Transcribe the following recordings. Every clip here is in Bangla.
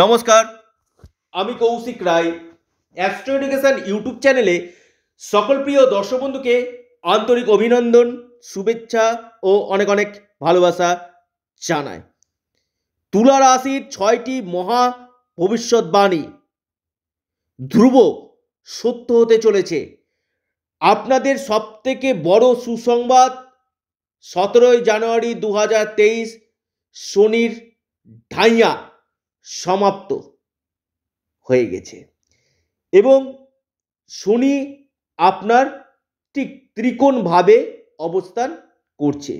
নমস্কার আমি Kaushik Roy astro education YouTube চ্যানেলে সকল প্রিয় দর্শক বন্ধুকে আন্তরিক অভিনন্দন শুভেচ্ছা ও অনেক অনেক ভালোবাসা জানায় তুলা রাশির ছয়টি মহা ভবিষ্যৎবাণী ধ্রুব সত্য হতে চলেছে আপনাদের সবথেকে বড় সুসংবাদ সতেরোই জানুয়ারি দু হাজার তেইশ শনির ঢাইয়া সমাপ্ত হয়ে গেছে এবং শনি আপনার ঠিক ত্রিকোণভাবে অবস্থান করছে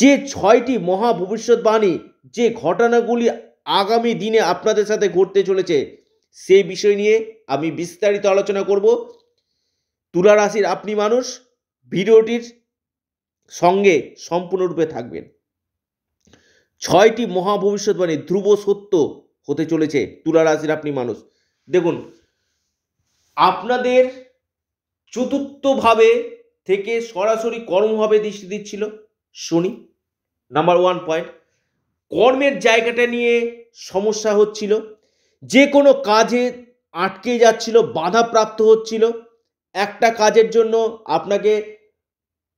যে ছয়টি মহা ভবিষ্যৎবাণী যে ঘটনাগুলি আগামী দিনে আপনাদের সাথে ঘটতে চলেছে সেই বিষয় নিয়ে আমি বিস্তারিত আলোচনা করব তুলা রাশির আপনি মানুষ ভিডিওটির সঙ্গে সম্পূর্ণরূপে থাকবেন ছয়টি মহা ভবিষ্যৎবাণী ধ্রুব সত্য হতে চলেছে তুলা রাশির আপনি মানুষ দেখুন আপনাদের চতুর্থভাবে থেকে সরাসরি কর্মভাবে দৃষ্টি দিচ্ছিল শনি নাম্বার ওয়ান পয়েন্ট কর্মের জায়গাটা নিয়ে সমস্যা হচ্ছিল যে কোনো কাজে আটকে যাচ্ছিল প্রাপ্ত হচ্ছিল একটা কাজের জন্য আপনাকে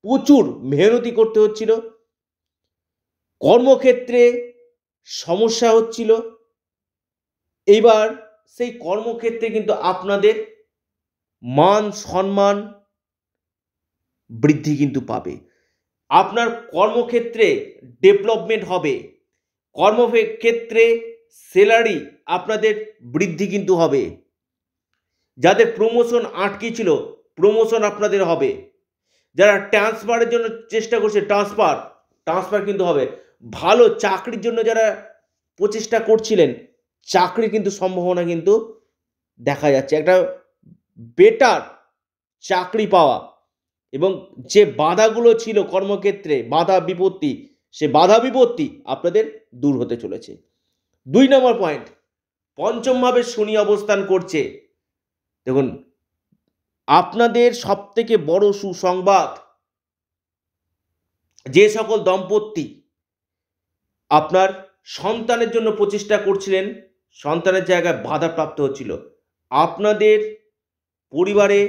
প্রচুর মেহনতি করতে হচ্ছিল কর্মক্ষেত্রে সমস্যা হচ্ছিল এইবার সেই কর্মক্ষেত্রে কিন্তু আপনাদের মান সম্মান বৃদ্ধি কিন্তু পাবে আপনার কর্মক্ষেত্রে ডেভেলপমেন্ট হবে কর্মক্ষেত্রে স্যালারি আপনাদের বৃদ্ধি কিন্তু হবে যাদের প্রমোশন আটকে ছিল প্রমোশন আপনাদের হবে যারা ট্রান্সফারের জন্য চেষ্টা করছে ট্রান্সফার ট্রান্সফার কিন্তু হবে ভালো চাকরির জন্য যারা প্রচেষ্টা করছিলেন চাকরি কিন্তু সম্ভাবনা কিন্তু দেখা যাচ্ছে একটা বেটার চাকরি পাওয়া এবং যে বাধাগুলো ছিল কর্মক্ষেত্রে বাধা বিপত্তি সে বাধা বিপত্তি আপনাদের দূর হতে চলেছে দুই নম্বর পয়েন্ট পঞ্চমভাবে শনি অবস্থান করছে দেখুন আপনাদের সবথেকে বড় সুসংবাদ যে সকল দম্পতি আপনার সন্তানের জন্য প্রচেষ্টা করছিলেন সন্তানের জায়গায় বাধাপ্রাপ্ত হচ্ছিল আপনাদের পরিবারে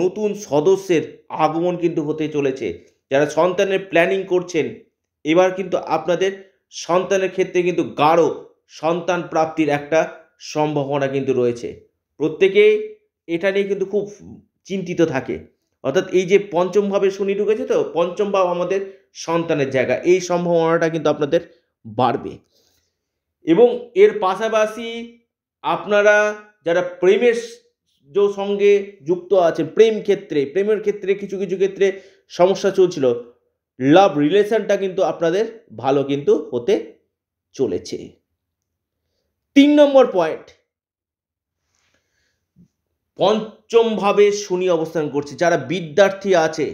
নতুন সদস্যের আগমন কিন্তু হতে চলেছে যারা সন্তানের প্ল্যানিং করছেন এবার কিন্তু আপনাদের সন্তানের ক্ষেত্রে কিন্তু গাঢ় সন্তান প্রাপ্তির একটা সম্ভাবনা কিন্তু রয়েছে প্রত্যেকে এটা নিয়ে কিন্তু খুব চিন্তিত থাকে অর্থাৎ এই যে পঞ্চমভাবে শনি ঢুকেছে তো পঞ্চম ভাব আমাদের সন্তানের জায়গা এই সম্ভাবনাটা কিন্তু আপনাদের বাড়বে এবং এর পাশাপাশি আপনারা যারা প্রেমের সঙ্গে যুক্ত আছেন প্রেম ক্ষেত্রে প্রেমের ক্ষেত্রে কিছু কিছু ক্ষেত্রে সমস্যা চলছিল লাভ রিলেশনটা কিন্তু আপনাদের ভালো কিন্তু হতে চলেছে তিন নম্বর পয়েন্ট পঞ্চমভাবে শনি অবস্থান করছে যারা বিদ্যার্থী আছে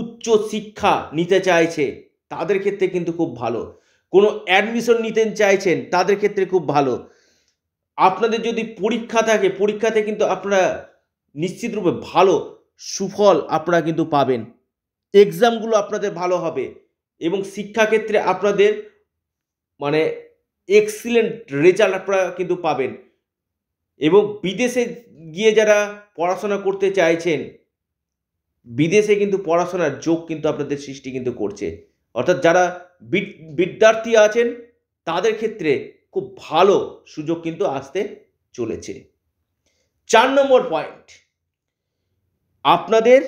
উচ্চ শিক্ষা নিতে চাইছে তাদের ক্ষেত্রে কিন্তু খুব ভালো কোনো অ্যাডমিশন নিতে চাইছেন তাদের ক্ষেত্রে খুব ভালো আপনাদের যদি পরীক্ষা থাকে পরীক্ষাতে কিন্তু আপনারা নিশ্চিতরূপে ভালো সুফল আপনারা কিন্তু পাবেন এক্সামগুলো আপনাদের ভালো হবে এবং শিক্ষাক্ষেত্রে আপনাদের মানে এক্সিলেন্ট রেজাল্ট আপনারা কিন্তু পাবেন এবং বিদেশে গিয়ে যারা পড়াশোনা করতে চাইছেন বিদেশে কিন্তু পড়াশোনার যোগ কিন্তু আপনাদের সৃষ্টি কিন্তু করছে অর্থাৎ যারা বিদ্যার্থী আছেন তাদের ক্ষেত্রে খুব ভালো সুযোগ কিন্তু আসতে চলেছে চার নম্বর পয়েন্ট আপনাদের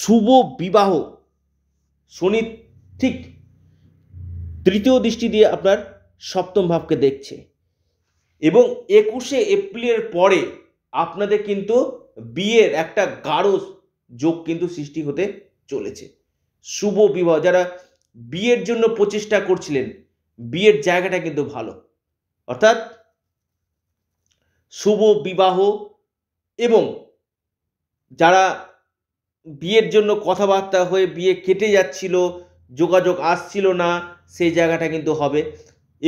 শুভ বিবাহ শনি ঠিক তৃতীয় দৃষ্টি দিয়ে আপনার সপ্তম ভাবকে দেখছে এবং একুশে এপ্রিলের পরে আপনাদের কিন্তু বিয়ের একটা গাঢ় যোগ কিন্তু সৃষ্টি হতে চলেছে শুভ বিবাহ যারা বিয়ের জন্য প্রচেষ্টা করছিলেন বিয়ের জায়গাটা কিন্তু ভালো অর্থাৎ শুভ বিবাহ এবং যারা বিয়ের জন্য কথাবার্তা হয়ে বিয়ে কেটে যাচ্ছিল যোগাযোগ আসছিল না সেই জায়গাটা কিন্তু হবে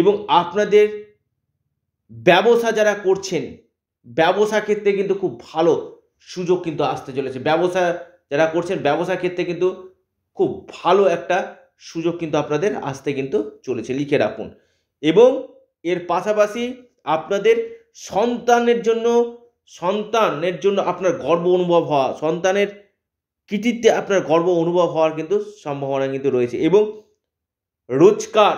এবং আপনাদের ব্যবসা যারা করছেন ব্যবসা ক্ষেত্রে কিন্তু খুব ভালো সুযোগ কিন্তু আসতে চলেছে ব্যবসা যারা করছেন ব্যবসা ক্ষেত্রে কিন্তু খুব ভালো একটা সুযোগ কিন্তু আপনাদের আসতে কিন্তু চলেছে লিখে রাখুন এবং এর পাশাপাশি আপনাদের সন্তানের জন্য সন্তানের জন্য আপনার গর্ব অনুভব হওয়া সন্তানের কৃতিত্বে আপনার গর্ব অনুভব হওয়ার কিন্তু সম্ভাবনা কিন্তু রয়েছে এবং রোজকার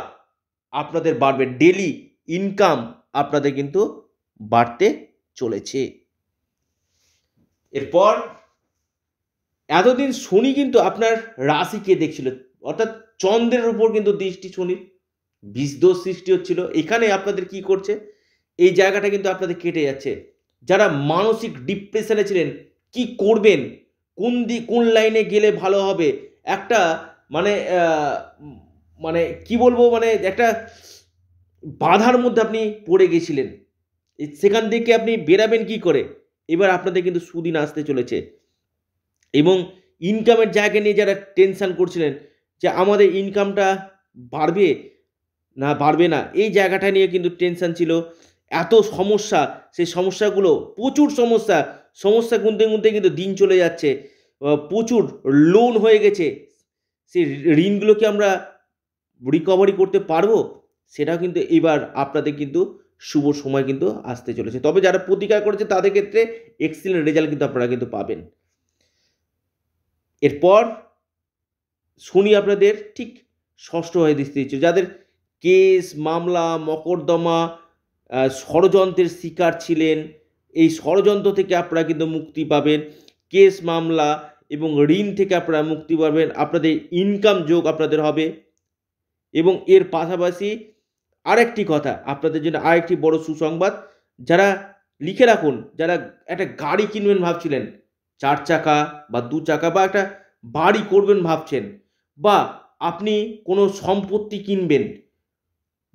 আপনাদের বাড়বে ডেলি ইনকাম আপনাদের কিন্তু বাড়তে চলেছে এরপর এতদিন শনি কিন্তু আপনার রাশিকে দেখছিল অর্থাৎ চন্দ্রের উপর কিন্তু দৃষ্টি শনির বিষদোষ সৃষ্টি হচ্ছিল এখানে আপনাদের কি করছে এই জায়গাটা কিন্তু আপনাদের কেটে যাচ্ছে যারা মানসিক ডিপ্রেশনে ছিলেন কি করবেন কোন দি কোন লাইনে গেলে ভালো হবে একটা মানে মানে কি বলবো মানে একটা বাধার মধ্যে আপনি পড়ে গেছিলেন সেখান থেকে আপনি বেরাবেন কি করে এবার আপনাদের কিন্তু সুদিন আসতে চলেছে এবং ইনকামের জায়গা নিয়ে যারা টেনশান করছিলেন যে আমাদের ইনকামটা বাড়বে না বাড়বে না এই জায়গাটা নিয়ে কিন্তু টেনশান ছিল এত সমস্যা সেই সমস্যাগুলো প্রচুর সমস্যা সমস্যা গুনতে গুনতে কিন্তু দিন চলে যাচ্ছে প্রচুর লোন হয়ে গেছে সেই ঋণগুলোকে আমরা রিকভারি করতে পারবো সেটাও কিন্তু এবার আপনাদের কিন্তু শুভ সময় কিন্তু আসতে চলেছে তবে যারা প্রতিকার করেছে তাদের ক্ষেত্রে এক্সিলেন্ট রেজাল্ট কিন্তু আপনারা কিন্তু পাবেন এরপর শুনি আপনাদের ঠিক ষষ্ঠ হয়ে দৃষ্টি দিচ্ছে যাদের কেস মামলা মকদ্দমা ষড়যন্ত্রের শিকার ছিলেন এই ষড়যন্ত্র থেকে আপনারা কিন্তু মুক্তি পাবেন কেস মামলা এবং ঋণ থেকে আপনারা মুক্তি পাবেন আপনাদের ইনকাম যোগ আপনাদের হবে এবং এর পাশাপাশি আরেকটি কথা আপনাদের জন্য আরেকটি বড় সুসংবাদ যারা লিখে রাখুন যারা একটা গাড়ি কিনবেন ভাবছিলেন চার চাকা বা দু চাকা বা একটা বাড়ি করবেন ভাবছেন বা আপনি কোনো সম্পত্তি কিনবেন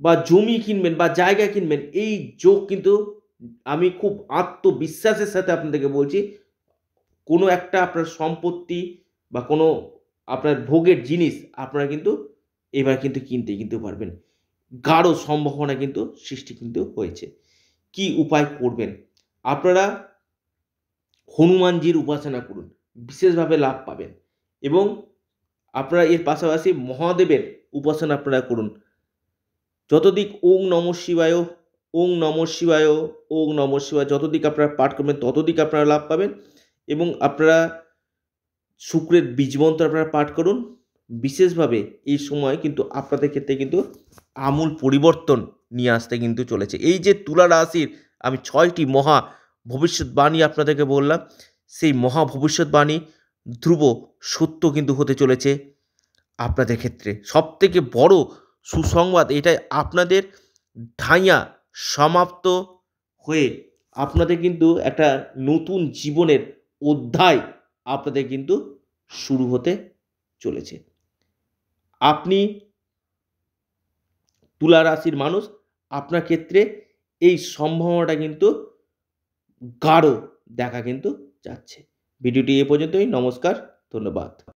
বা জমি কিনবেন বা জায়গা কিনবেন এই যোগ কিন্তু আমি খুব আত্মবিশ্বাসের সাথে আপনাদেরকে বলছি কোনো একটা আপনার সম্পত্তি বা কোনো আপনার ভোগের জিনিস আপনারা কিন্তু এবার কিন্তু কিনতে কিনতে পারবেন গাঢ় সম্ভাবনা কিন্তু সৃষ্টি কিন্তু হয়েছে কি উপায় করবেন আপনারা হনুমানজির উপাসনা করুন বিশেষভাবে লাভ পাবেন এবং আপনারা এর পাশাপাশি মহাদেবের উপাসনা আপনারা করুন যতদিক ওং নম শিবায় ওং নম শিবায় ওং নম শিবায় যতদিক আপনারা পাঠ করবেন ততদিক আপনারা লাভ পাবেন এবং আপনারা শুক্রের বীজমন্ত্র আপনারা পাঠ করুন বিশেষভাবে এই সময় কিন্তু আপনাদের ক্ষেত্রে কিন্তু আমূল পরিবর্তন নিয়ে আসতে কিন্তু চলেছে এই যে তুলা রাশির আমি ছয়টি মহা ভবিষ্যৎবাণী আপনাদেরকে বললাম সেই মহা ভবিষ্যৎবাণী ধ্রুব সত্য কিন্তু হতে চলেছে আপনাদের ক্ষেত্রে সবথেকে বড় সুসংবাদ এটাই আপনাদের ধাইয়া সমাপ্ত হয়ে আপনাদের কিন্তু একটা নতুন জীবনের অধ্যায় আপনাদের কিন্তু শুরু হতে চলেছে আপনি তুলা রাশির মানুষ আপনার ক্ষেত্রে এই সম্ভাবনাটা কিন্তু গাঢ় দেখা কিন্তু যাচ্ছে ভিডিওটি এ পর্যন্তই নমস্কার ধন্যবাদ